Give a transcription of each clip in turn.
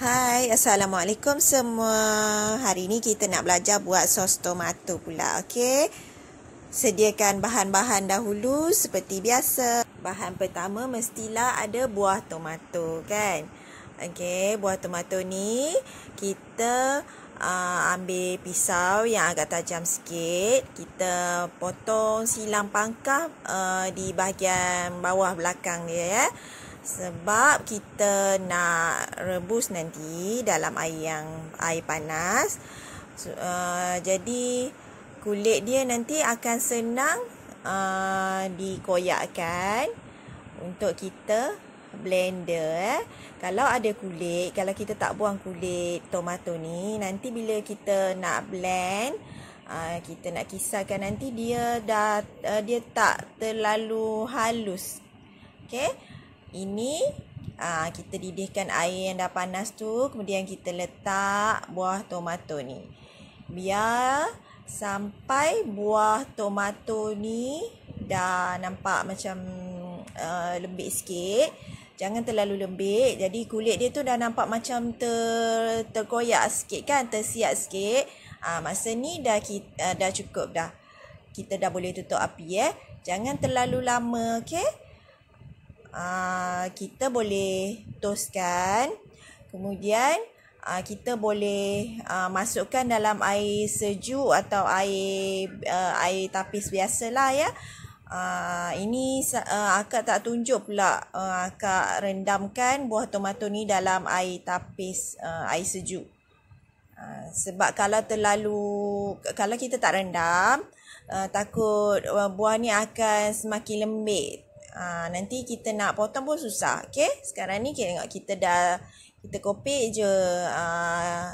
Hai, Assalamualaikum semua. Hari ini kita nak belajar buat sos tomato pula, okey? Sediakan bahan-bahan dahulu seperti biasa. Bahan pertama mestilah ada buah tomato, kan? Okey, buah tomato ni kita uh, ambil pisau yang agak tajam sikit. Kita potong silang pangkah uh, di bahagian bawah belakang dia, ya. Eh? Sebab kita nak rebus nanti dalam air yang air panas. So, uh, jadi kulit dia nanti akan senang uh, dikoyakkan untuk kita blender eh. Kalau ada kulit, kalau kita tak buang kulit tomato ni, nanti bila kita nak blend, uh, kita nak kisarkan nanti dia dah uh, dia tak terlalu halus. Okey? Ini aa, ah, kita didihkan air yang dah panas tu Kemudian kita letak buah tomato ni Biar sampai buah tomato ni dah nampak macam uh, lembik sikit Jangan terlalu lembik Jadi kulit dia tu dah nampak macam ter, terkoyak sikit kan Tersiap sikit ha, Masa ni dah, kita, uh, dah cukup dah Kita dah boleh tutup api eh Jangan terlalu lama okay Ah, kita boleh toskan kemudian uh, kita boleh uh, masukkan dalam air sejuk atau air uh, air tapis biasa lah ya uh, ini uh, akak tak tunjuk pula uh, akak rendamkan buah tomato ni dalam air tapis uh, air sejuk sebab kalau terlalu kalau kita tak rendam uh, takut buah ni akan semakin lembek ha, nanti kita nak potong pun susah okay? sekarang ni kita tengok kita dah kita kopik je uh,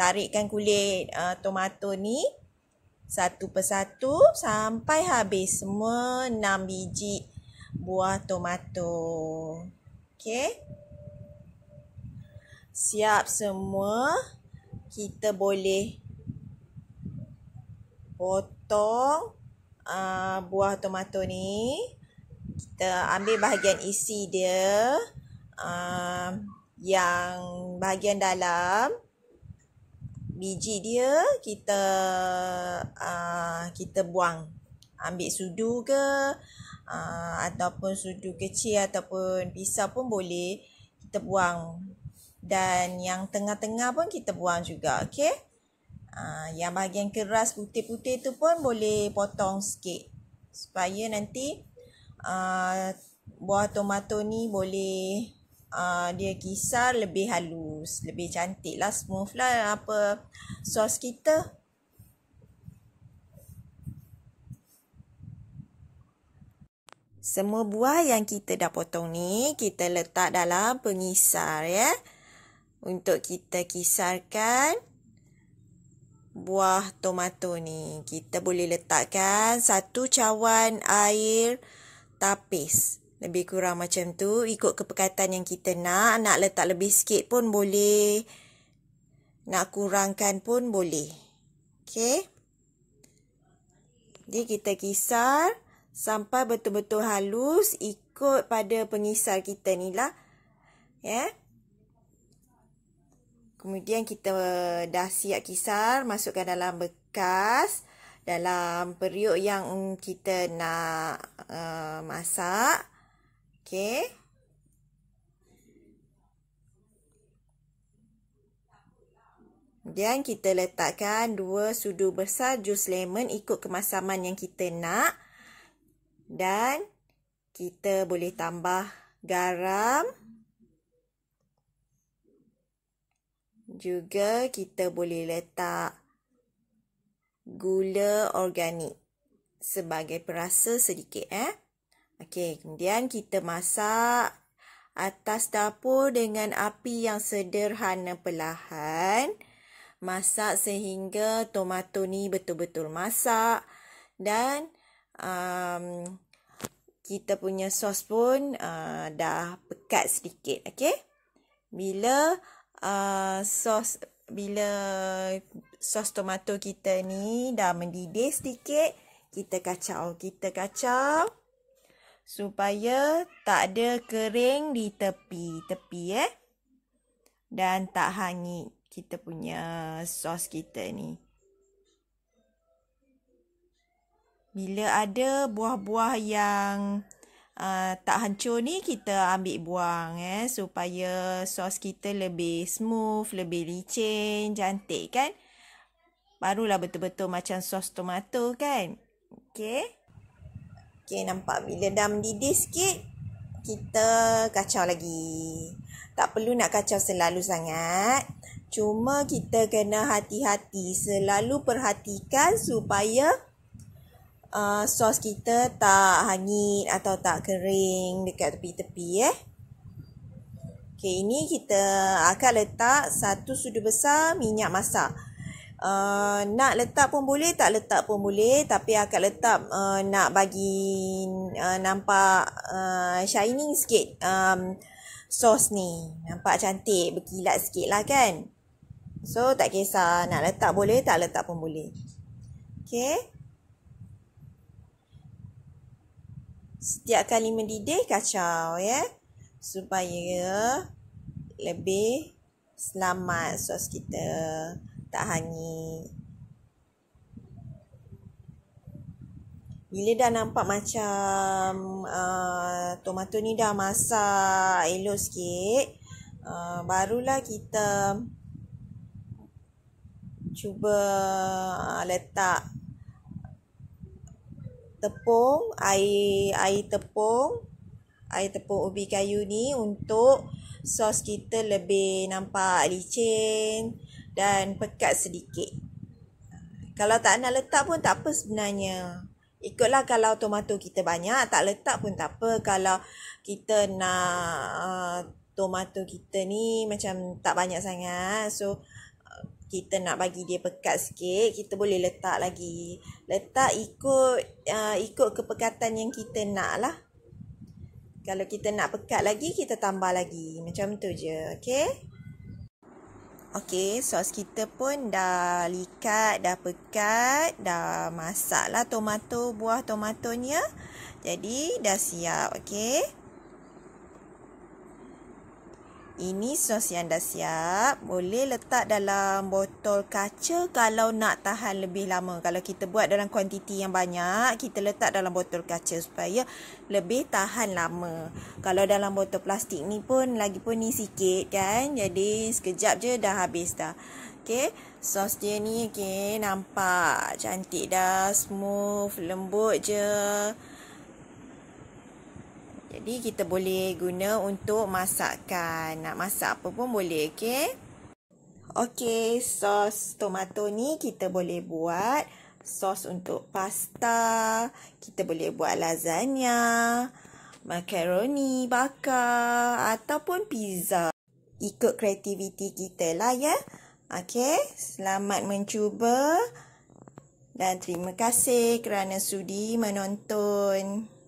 tarikkan kulit uh, tomato ni satu persatu sampai habis semua enam biji buah tomato. okay? Siap semua kita boleh potong uh, buah tomato ni kita ambil bahagian isi dia uh, yang bahagian dalam biji dia kita uh, kita buang ambil sudu ke uh, ataupun sudu kecil ataupun pisau pun boleh kita buang dan yang tengah-tengah pun kita buang juga okey uh, yang bahagian keras putih-putih tu pun boleh potong sikit supaya nanti Ah, buah tomato ni boleh uh, dia kisar lebih halus, lebih cantik lah, smooth lah apa sos kita. Semua buah yang kita dah potong ni kita letak dalam pengisar ya. Untuk kita kisarkan buah tomato ni. Kita boleh letakkan satu cawan air tomato tapis. Lebih kurang macam tu. Ikut kepekatan yang kita nak. Nak letak lebih sikit pun boleh. Nak kurangkan pun boleh. Okay. Jadi kita kisar sampai betul-betul halus ikut pada pengisar kita ni lah. Ya. Yeah. Kemudian kita dah siap kisar. Masukkan dalam bekas. Bekas dalam periuk yang um, kita nak uh, masak. Okay. Kemudian kita letakkan dua sudu besar jus lemon ikut kemasaman yang kita nak. Dan kita boleh tambah garam. Juga kita boleh letak gula organik sebagai perasa sedikit eh. Okey, kemudian kita masak atas dapur dengan api yang sederhana perlahan. Masak sehingga tomato ni betul-betul masak dan um, kita punya sos pun uh, dah pekat sedikit. Okey. Bila uh, sos bila sos tomato kita ni dah mendidih sedikit, kita kacau, kita kacau supaya tak ada kering di tepi, tepi eh. Dan tak hangit kita punya sos kita ni. Bila ada buah-buah yang uh, tak hancur ni kita ambil buang eh supaya sos kita lebih smooth, lebih licin, cantik kan? barulah betul-betul macam sos tomato kan. Okay. Okay, nampak bila dah mendidih sikit, kita kacau lagi. Tak perlu nak kacau selalu sangat. Cuma kita kena hati-hati. Selalu perhatikan supaya uh, sos kita tak hangit atau tak kering dekat tepi-tepi eh. Okay, ini kita akan letak satu sudu besar minyak masak uh, nak letak pun boleh tak letak pun boleh tapi akak letak uh, nak bagi uh, nampak uh, shining sikit um, sos ni nampak cantik berkilat sikit lah kan so tak kisah nak letak boleh tak letak pun boleh okay setiap kali mendidih kacau ya yeah? supaya lebih selamat sos kita tak hangit. Bila dah nampak macam uh, tomato ni dah masak elok sikit, uh, barulah kita cuba uh, letak tepung, air air tepung, air tepung ubi kayu ni untuk sos kita lebih nampak licin, dan pekat sedikit. Kalau tak nak letak pun tak apa sebenarnya. Ikutlah kalau tomato kita banyak, tak letak pun tak apa. Kalau kita nak uh, tomato kita ni macam tak banyak sangat. So, uh, kita nak bagi dia pekat sikit, kita boleh letak lagi. Letak ikut uh, ikut kepekatan yang kita nak lah. Kalau kita nak pekat lagi, kita tambah lagi. Macam tu je, okay? Okey, sos kita pun dah likat, dah pekat, dah masak lah tomato, buah tomatonya. Jadi, dah siap. Okey. Ini sos yang dah siap. Boleh letak dalam botol kaca kalau nak tahan lebih lama. Kalau kita buat dalam kuantiti yang banyak, kita letak dalam botol kaca supaya lebih tahan lama. Kalau dalam botol plastik ni pun, lagi pun ni sikit kan. Jadi sekejap je dah habis dah. Okay, sos dia ni okay, nampak cantik dah, smooth, lembut je. Jadi kita boleh guna untuk masakkan Nak masak apa pun boleh, okey? Okey, sos tomato ni kita boleh buat sos untuk pasta, kita boleh buat lasagna, macaroni bakar ataupun pizza. Ikut kreativiti kita lah ya. Okey, selamat mencuba dan terima kasih kerana sudi menonton.